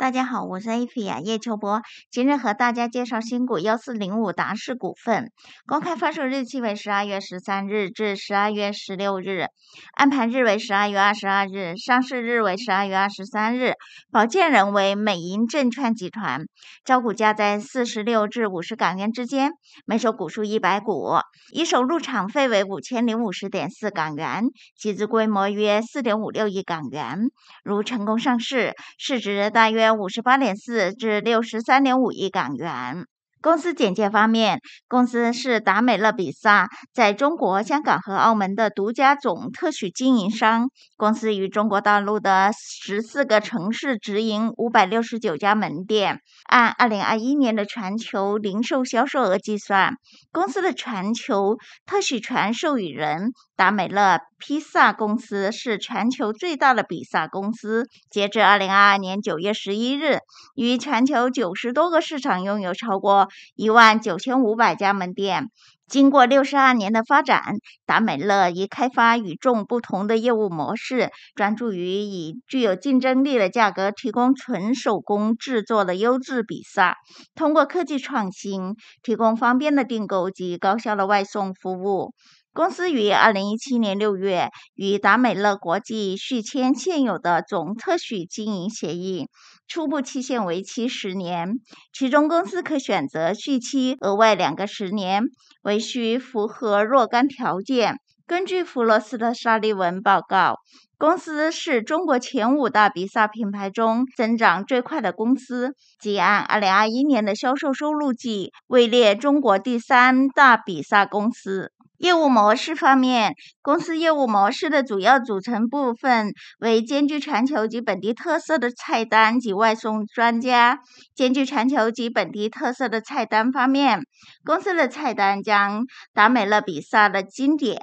大家好，我是伊菲亚叶秋波，今日和大家介绍新股幺四零五达氏股份。公开发售日期为十二月十三日至十二月十六日，安排日为十二月二十二日，上市日为十二月二十三日。保荐人为美银证券集团，招股价在四十六至五十港元之间，每手股数一百股，一手入场费为五千零五十点四港元，集资规模约四点五六亿港元。如成功上市，市值大约。五十八点四至六十三点五亿港元。公司简介方面，公司是达美乐比萨在中国香港和澳门的独家总特许经营商。公司与中国大陆的十四个城市直营五百六十九家门店。按二零二一年的全球零售销售额计算，公司的全球特许权授予人。达美乐披萨公司是全球最大的比萨公司。截至二零二二年九月十一日，于全球九十多个市场拥有超过一万九千五百家门店。经过六十二年的发展，达美乐已开发与众不同的业务模式，专注于以具有竞争力的价格提供纯手工制作的优质比萨，通过科技创新提供方便的订购及高效的外送服务。公司于二零一七年六月与达美乐国际续签现有的总特许经营协议，初步期限为期十年，其中公司可选择续期额外两个十年，为需符合若干条件。根据弗罗斯特沙利文报告，公司是中国前五大比萨品牌中增长最快的公司，即按二零二一年的销售收入计，位列中国第三大比萨公司。业务模式方面，公司业务模式的主要组成部分为兼具全球及本地特色的菜单及外送专家。兼具全球及本地特色的菜单方面，公司的菜单将达美乐比萨的经典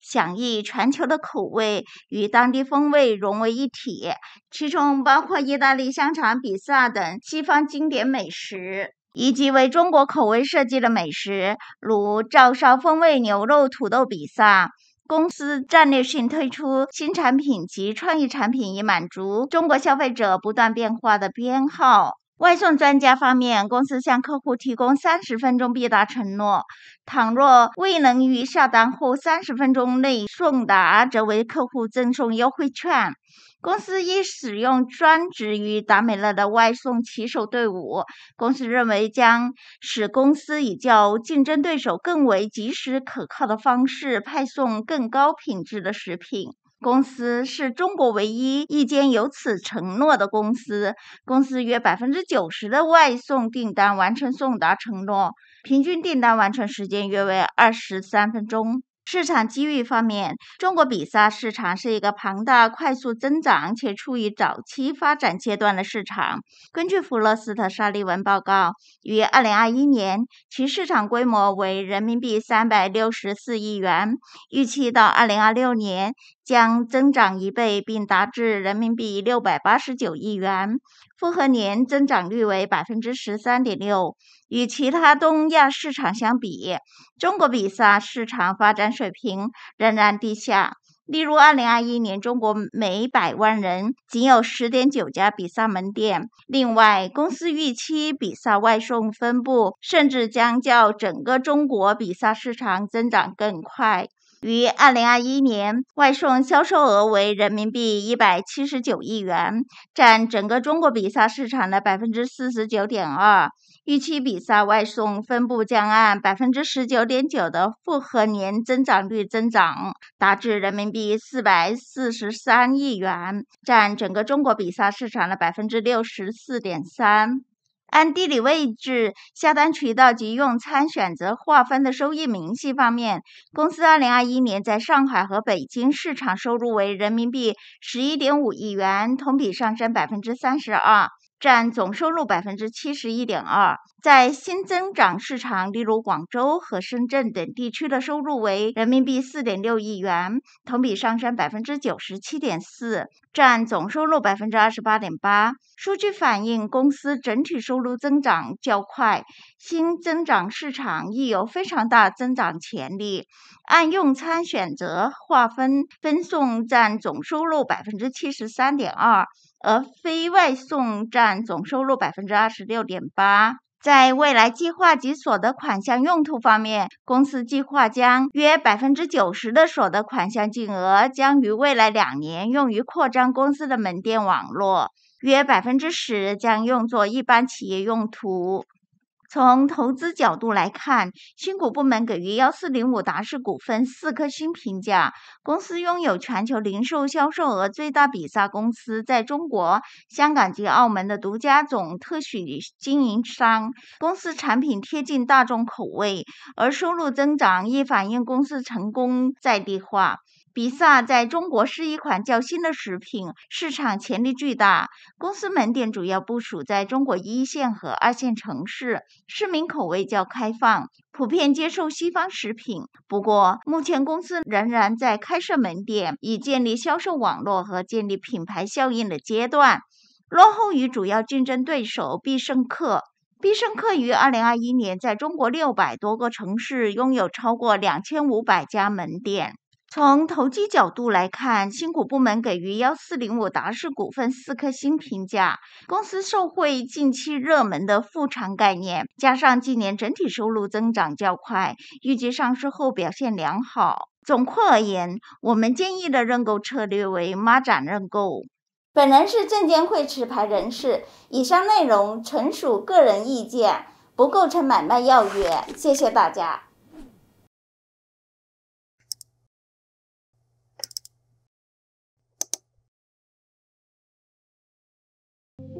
享誉全球的口味与当地风味融为一体，其中包括意大利香肠比萨等西方经典美食。以及为中国口味设计的美食，如照烧风味牛肉土豆比萨。公司战略性推出新产品及创意产品，以满足中国消费者不断变化的编号。外送专家方面，公司向客户提供三十分钟必达承诺。倘若未能于下单后三十分钟内送达，则为客户赠送优惠券。公司已使用专职于达美乐的外送骑手队伍。公司认为将使公司以较竞争对手更为及时可靠的方式派送更高品质的食品。公司是中国唯一一间有此承诺的公司。公司约百分之九十的外送订单完成送达承诺，平均订单完成时间约为二十三分钟。市场机遇方面，中国比萨市场是一个庞大、快速增长且处于早期发展阶段的市场。根据弗洛斯特·沙利文报告，于二零二一年，其市场规模为人民币三百六十四亿元，预期到二零二六年将增长一倍，并达至人民币六百八十九亿元。复合年增长率为百分之十三点六，与其他东亚市场相比，中国比萨市场发展水平仍然低下。例如，二零二一年中国每百万人仅有十点九家比萨门店。另外，公司预期比萨外送分布甚至将较整个中国比萨市场增长更快。于二零二一年，外送销售额为人民币一百七十九亿元，占整个中国比萨市场的百分之四十九点二。预期比萨外送分布将按百分之十九点九的复合年增长率增长，达至人民币四百四十三亿元，占整个中国比萨市场的百分之六十四点三。按地理位置、下单渠道及用餐选择划分的收益明细方面，公司二零二一年在上海和北京市场收入为人民币十一点五亿元，同比上升百分之三十二。占总收入百分之七十一点二，在新增长市场，例如广州和深圳等地区的收入为人民币四点六亿元，同比上升百分之九十七点四，占总收入百分之二十八点八。数据反映公司整体收入增长较快，新增长市场亦有非常大增长潜力。按用餐选择划分，分送占总收入百分之七十三点二。而非外送占总收入百分之二十六点八。在未来计划及所得款项用途方面，公司计划将约百分之九十的所得款项金额将于未来两年用于扩张公司的门店网络，约百分之十将用作一般企业用途。从投资角度来看，新股部门给予幺四零五达士股份四颗星评价。公司拥有全球零售销售额最大比萨公司在中国、香港及澳门的独家总特许经营商。公司产品贴近大众口味，而收入增长亦反映公司成功在地化。比萨在中国是一款较新的食品，市场潜力巨大。公司门店主要部署在中国一线和二线城市，市民口味较开放，普遍接受西方食品。不过，目前公司仍然在开设门店，以建立销售网络和建立品牌效应的阶段，落后于主要竞争对手必胜客。必胜客于二零二一年在中国六百多个城市拥有超过两千五百家门店。从投机角度来看，新股部门给予幺四零五达实股份四颗星评价。公司受惠近期热门的复产概念，加上近年整体收入增长较快，预计上市后表现良好。总括而言，我们建议的认购策略为孖展认购。本人是证监会持牌人士，以上内容纯属个人意见，不构成买卖要约。谢谢大家。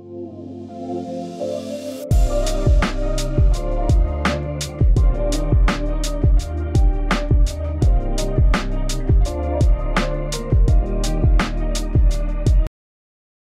thank you